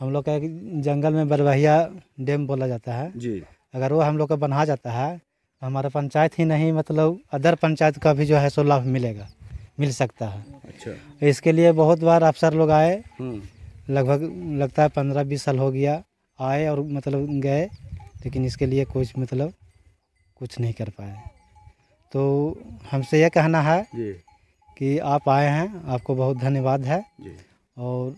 हम लोग का जंगल में बरवाहिया डैम बोला जाता है जी अगर वो हम लोग का बना जाता है तो हमारा पंचायत ही नहीं मतलब अदर पंचायत का भी जो है सो लाभ मिलेगा मिल सकता है अच्छा इसके लिए बहुत बार अफसर लोग आए हम्म। लगभग लगता है पंद्रह बीस साल हो गया आए और मतलब गए लेकिन इसके लिए कुछ मतलब कुछ नहीं कर पाए तो हमसे यह कहना है कि आप आए हैं आपको बहुत धन्यवाद है और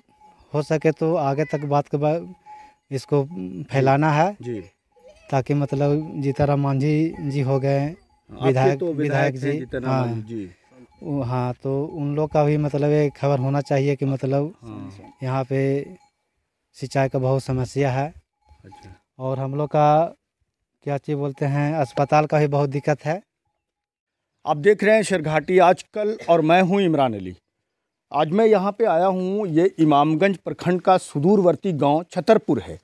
हो सके तो आगे तक बात के बाद इसको फैलाना है जी ताकि मतलब जीताराम मांझी जी हो गए विधायक तो विधायक जी हाँ जी हाँ तो उन लोग का भी मतलब एक खबर होना चाहिए कि मतलब हाँ। यहाँ पे सिंचाई का बहुत समस्या है अच्छा। और हम लोग का क्या चीज़ बोलते हैं अस्पताल का भी बहुत दिक्कत है आप देख रहे हैं शेरघाटी आजकल और मैं हूँ इमरान अली आज मैं यहाँ पे आया हूँ ये इमामगंज प्रखंड का सुदूरवर्ती गांव छतरपुर है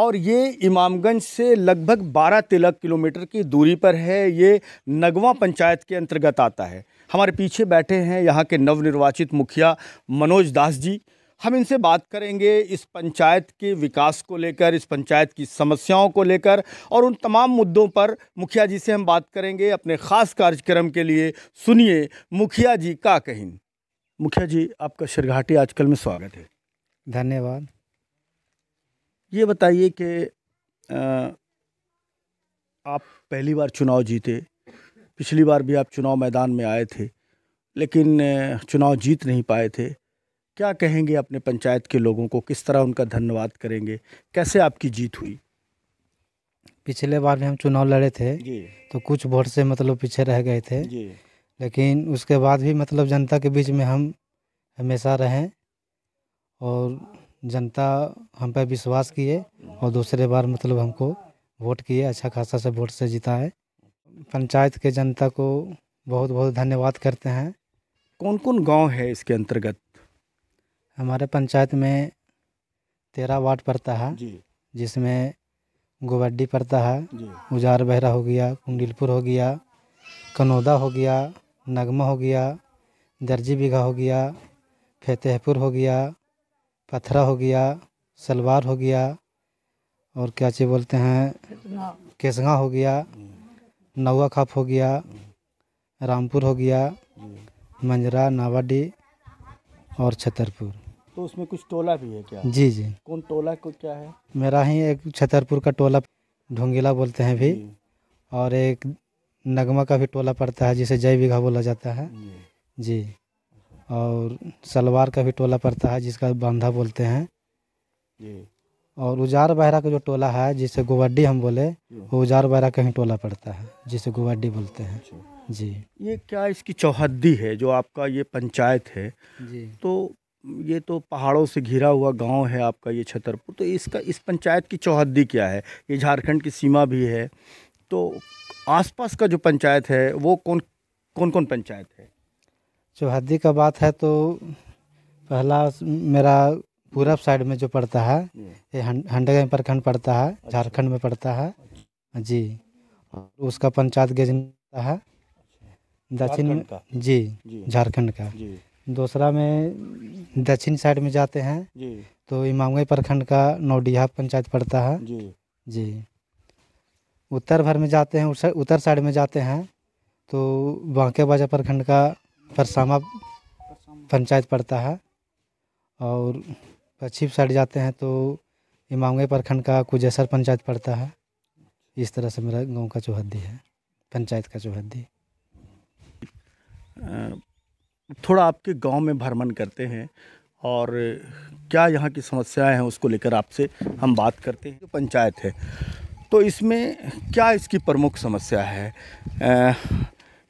और ये इमामगंज से लगभग 12 तेरह किलोमीटर की दूरी पर है ये नगवा पंचायत के अंतर्गत आता है हमारे पीछे बैठे हैं यहाँ के नवनिर्वाचित मुखिया मनोज दास जी हम इनसे बात करेंगे इस पंचायत के विकास को लेकर इस पंचायत की समस्याओं को लेकर और उन तमाम मुद्दों पर मुखिया जी से हम बात करेंगे अपने ख़ास कार्यक्रम के लिए सुनिए मुखिया जी का कहिन मुखिया जी आपका शिरघाटी आजकल में स्वागत है धन्यवाद ये बताइए कि आप पहली बार चुनाव जीते पिछली बार भी आप चुनाव मैदान में आए थे लेकिन चुनाव जीत नहीं पाए थे क्या कहेंगे अपने पंचायत के लोगों को किस तरह उनका धन्यवाद करेंगे कैसे आपकी जीत हुई पिछले बार भी हम चुनाव लड़े थे तो कुछ वोट से मतलब पीछे रह गए थे लेकिन उसके बाद भी मतलब जनता के बीच में हम हमेशा रहें और जनता हम पर विश्वास किए और दूसरे बार मतलब हमको वोट किए अच्छा खासा से वोट से जीता है पंचायत के जनता को बहुत बहुत धन्यवाद करते हैं कौन कौन गांव है इसके अंतर्गत हमारे पंचायत में तेरह वार्ड पड़ता है जिसमें गोवड्डी पड़ता है उजार बहरा हो गया कुंडीलपुर हो गया कनौदा हो गया नगमा हो गया दर्जी बीघा हो गया फतेहपुर हो गया पथरा हो गया सलवार हो गया और क्या चीज़ बोलते हैं केसगा हो गया नौवा खाप हो गया रामपुर हो गया मंजरा नावाडी और छतरपुर तो उसमें कुछ टोला भी है क्या जी जी कौन टोला को क्या है मेरा ही एक छतरपुर का टोला ढोंगीला बोलते हैं भी और एक नगमा का भी टोला पड़ता है जिसे जय बिघा बोला जाता है जी और सलवार का भी टोला पड़ता है जिसका बांधा बोलते हैं जी और उजार बहरा का जो टोला है जिसे गुवाडी हम बोले वो उजार बहरा का ही टोला पड़ता है जिसे गुवाडी बोलते हैं अच्छा। जी ये क्या इसकी चौहद्दी है जो आपका ये पंचायत है जी तो ये तो पहाड़ों से घिरा हुआ गांव है आपका ये छतरपुर तो इसका इस पंचायत की चौहद्दी क्या है ये झारखंड की सीमा भी है तो आसपास का जो पंचायत है वो कौन कौन कौन पंचायत है चौहदी का बात है तो पहला मेरा पूरब साइड में जो पड़ता है हम्म। ये हंडगा प्रखंड पड़ता है अच्छा। झारखंड में पड़ता है अच्छा। जी उसका पंचायत गजनता है दक्षिण जी झारखंड का दूसरा में दक्षिण साइड में जाते हैं तो इमामगंज प्रखंड का नौडिया पंचायत पड़ता है जी उत्तर भर में जाते हैं उत्तर साइड में जाते हैं तो बांके बाजा प्रखंड का फरसामा पंचायत पड़ता है और पश्चिम साइड जाते हैं तो इमामगे प्रखंड का कुजेसर पंचायत पड़ता है इस तरह से मेरा गांव का चौहद्दी है पंचायत का चौहद्दी थोड़ा आपके गांव में भ्रमण करते हैं और क्या यहाँ की समस्याएं हैं उसको लेकर आपसे हम बात करते हैं जो पंचायत है तो इसमें क्या इसकी प्रमुख समस्या है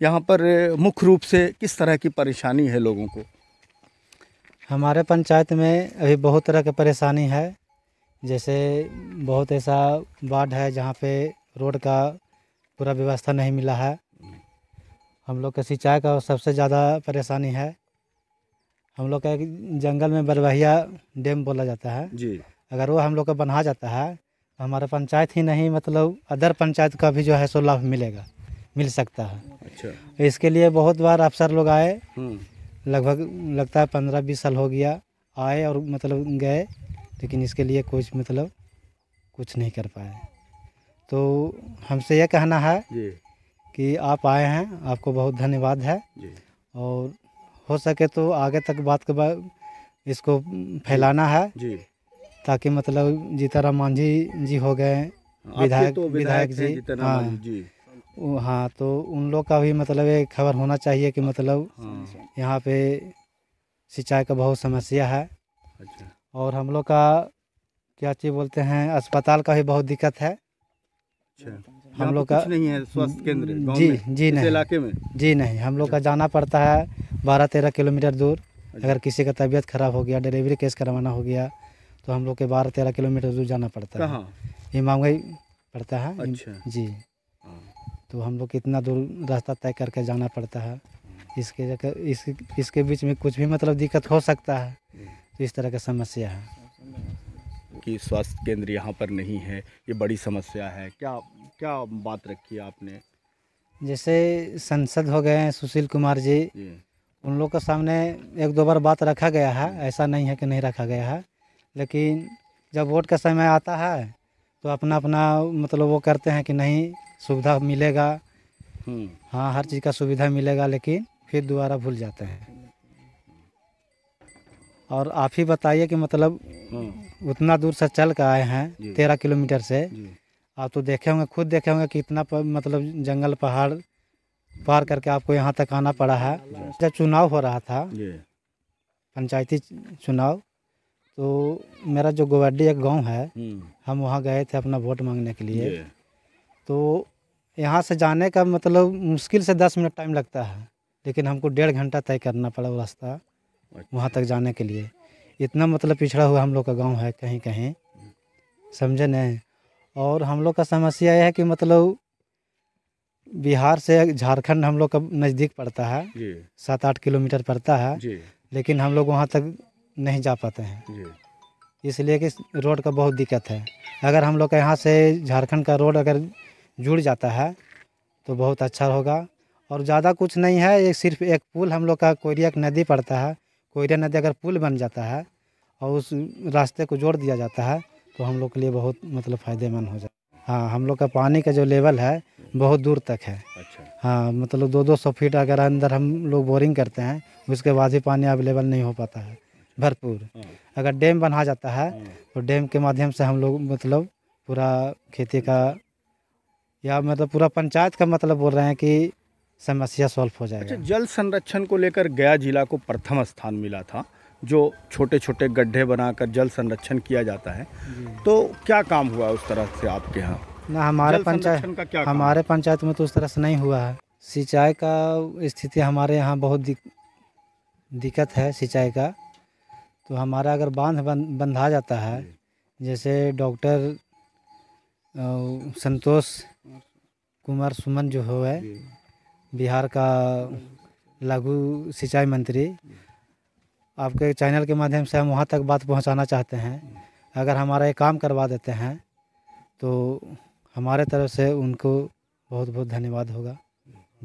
यहाँ पर मुख्य रूप से किस तरह की परेशानी है लोगों को हमारे पंचायत में अभी बहुत तरह की परेशानी है जैसे बहुत ऐसा वार्ड है जहाँ पे रोड का पूरा व्यवस्था नहीं मिला है हम लोग का सिंचाई का सबसे ज़्यादा परेशानी है हम लोग का एक जंगल में बरवाहिया डैम बोला जाता है जी अगर वो हम लोग का बना जाता है हमारा पंचायत ही नहीं मतलब अदर पंचायत का भी जो है सो लाभ मिलेगा मिल सकता है अच्छा तो इसके लिए बहुत बार अफसर लोग आए हम्म। लगभग लगता है पंद्रह बीस साल हो गया आए और मतलब गए लेकिन इसके लिए कुछ मतलब कुछ नहीं कर पाए तो हमसे यह कहना है कि आप आए हैं आपको बहुत धन्यवाद है और हो सके तो आगे तक बात के बाद इसको फैलाना है ताकि मतलब जीताराम मांझी जी हो गए विधायक तो विधायक जी हाँ जी हाँ तो उन लोग का भी मतलब एक खबर होना चाहिए कि मतलब हाँ। यहाँ पे सिंचाई का बहुत समस्या है अच्छा। और हम लोग का क्या चीज़ बोलते हैं अस्पताल का भी बहुत दिक्कत है अच्छा। हम लोग का नहीं है स्वास्थ्य केंद्र जी जी नहीं इलाके में जी नहीं हम लोग का अच्छा। जाना पड़ता है बारह तेरह किलोमीटर दूर अच्छा। अगर किसी का तबीयत खराब हो गया डिलीवरी केस करवाना हो गया तो हम लोग के बारह तेरह किलोमीटर दूर जाना पड़ता है इमामगई पड़ता है अच्छा। जी तो हम लोग कितना दूर रास्ता तय करके जाना पड़ता है इसके इस इसके बीच में कुछ भी मतलब दिक्कत हो सकता है तो इस तरह का समस्या है कि स्वास्थ्य केंद्र यहाँ पर नहीं है ये बड़ी समस्या है क्या क्या बात रखी है आपने जैसे संसद हो गए हैं सुशील कुमार जी उन लोग के सामने एक दो बार बात रखा गया है ऐसा नहीं है कि नहीं रखा गया है लेकिन जब वोट का समय आता है तो अपना अपना मतलब वो करते हैं कि नहीं सुविधा मिलेगा हम्म। हाँ हर चीज़ का सुविधा मिलेगा लेकिन फिर दोबारा भूल जाते हैं और आप ही बताइए कि मतलब हम्म। उतना दूर से चल कर आए हैं तेरह किलोमीटर से आप तो देखे होंगे खुद देखे होंगे कि इतना मतलब जंगल पहाड़ पार करके आपको यहाँ तक आना पड़ा है जब चुनाव हो रहा था पंचायती चुनाव तो मेरा जो गोवाडी एक गांव है हम्म। हम वहाँ गए थे अपना वोट मांगने के लिए तो यहाँ से जाने का मतलब मुश्किल से दस मिनट टाइम लगता है लेकिन हमको डेढ़ घंटा तय करना पड़ा वो रास्ता अच्छा। वहाँ तक जाने के लिए इतना मतलब पिछड़ा हुआ हम लोग का गांव है कहीं कहीं समझे नहीं और हम लोग का समस्या यह है कि मतलब बिहार से झारखंड हम लोग का नज़दीक पड़ता है सात आठ किलोमीटर पड़ता है लेकिन हम लोग वहाँ तक नहीं जा पाते हैं इसलिए कि रोड का बहुत दिक्कत है अगर हम लोग का यहाँ से झारखंड का रोड अगर जुड़ जाता है तो बहुत अच्छा होगा और ज़्यादा कुछ नहीं है ये सिर्फ एक पुल हम लोग का कोयरिया नदी पड़ता है कोयरिया नदी अगर पुल बन जाता है और उस रास्ते को जोड़ दिया जाता है तो हम लोग के लिए बहुत मतलब फ़ायदेमंद हो जाता हाँ हम लोग का पानी का जो लेवल है बहुत दूर तक है अच्छा हाँ मतलब दो दो सौ फीट अगर अंदर हम लोग बोरिंग करते हैं उसके बाद ही पानी अवेलेबल नहीं हो पाता है भरपूर हाँ। अगर डैम बना जाता है हाँ। तो डैम के माध्यम से हम लोग मतलब पूरा खेती का या मतलब पूरा पंचायत का मतलब बोल रहे हैं कि समस्या सॉल्व हो जाएगा अच्छा जल संरक्षण को लेकर गया जिला को प्रथम स्थान मिला था जो छोटे छोटे गड्ढे बनाकर जल संरक्षण किया जाता है तो क्या काम हुआ उस तरह से आपके यहाँ ना हमारे पंचायत हमारे पंचायत में तो उस तरह से नहीं हुआ है सिंचाई का स्थिति हमारे यहाँ बहुत दिक, दिक्कत है सिंचाई का तो हमारा अगर बांध बंधा जाता है जैसे डॉक्टर संतोष कुमार सुमन जो है बिहार का लघु सिंचाई मंत्री आपके चैनल के माध्यम से हम वहाँ तक बात पहुँचाना चाहते हैं अगर हमारा ये काम करवा देते हैं तो हमारे तरफ से उनको बहुत बहुत धन्यवाद होगा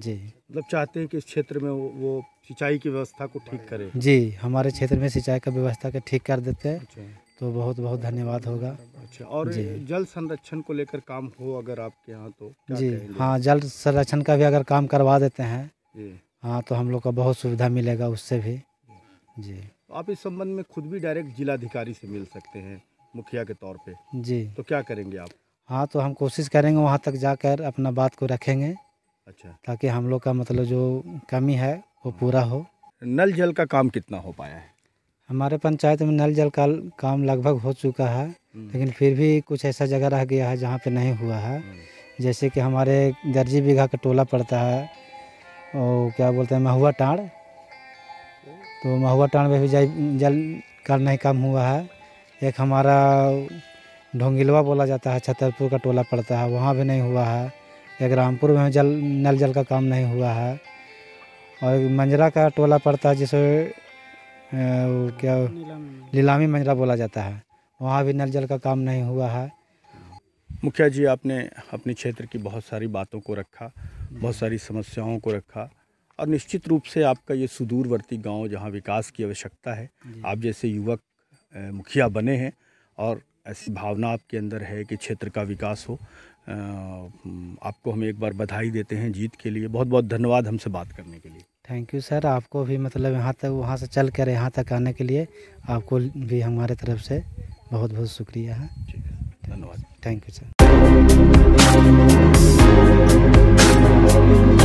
जी मतलब चाहते हैं कि इस क्षेत्र में वो, सिंचाई की व्यवस्था को ठीक करें जी हमारे क्षेत्र में सिंचाई का व्यवस्था का ठीक कर देते हैं अच्छा। तो बहुत बहुत धन्यवाद होगा अच्छा और जल संरक्षण को लेकर काम हो अगर आपके यहाँ तो जी हाँ जल संरक्षण का भी अगर काम करवा देते हैं हाँ तो हम लोग को बहुत सुविधा मिलेगा उससे भी जी आप इस संबंध में खुद भी डायरेक्ट जिलाधिकारी से मिल सकते हैं मुखिया के तौर पे जी तो क्या करेंगे आप हाँ तो हम कोशिश करेंगे वहाँ तक जाकर अपना बात को रखेंगे अच्छा ताकि हम लोग का मतलब जो कमी है वो पूरा हो नल जल का काम कितना हो पाया है हमारे पंचायत में नल जल का काम लगभग हो चुका है हम्म। लेकिन फिर भी कुछ ऐसा जगह रह गया है जहाँ पे नहीं हुआ है हम्म। जैसे कि हमारे दर्जी बीघा का टोला पड़ता है और क्या बोलते हैं महुआ टाँड़ तो महुआ टाँड़ में भी जल का नहीं काम हुआ है एक हमारा ढोंगिलवा बोला जाता है छतरपुर का टोला पड़ता है वहाँ भी नहीं हुआ है एक रामपुर में जल नल जल का काम नहीं हुआ है और मंजरा का टोला पड़ता है जिसे क्या लीलामी मंजरा बोला जाता है वहाँ भी नल जल का काम नहीं हुआ है मुखिया जी आपने अपने क्षेत्र की बहुत सारी बातों को रखा बहुत सारी समस्याओं को रखा और निश्चित रूप से आपका ये सुदूरवर्ती गांव जहां विकास की आवश्यकता है आप जैसे युवक मुखिया बने हैं और ऐसी भावना आपके अंदर है कि क्षेत्र का विकास हो आपको हम एक बार बधाई देते हैं जीत के लिए बहुत बहुत धन्यवाद हमसे बात करने के लिए थैंक यू सर आपको भी मतलब यहाँ तक वहाँ से चल कर यहाँ तक आने के लिए आपको भी हमारे तरफ से बहुत बहुत शुक्रिया है हाँ। धन्यवाद थैंक यू सर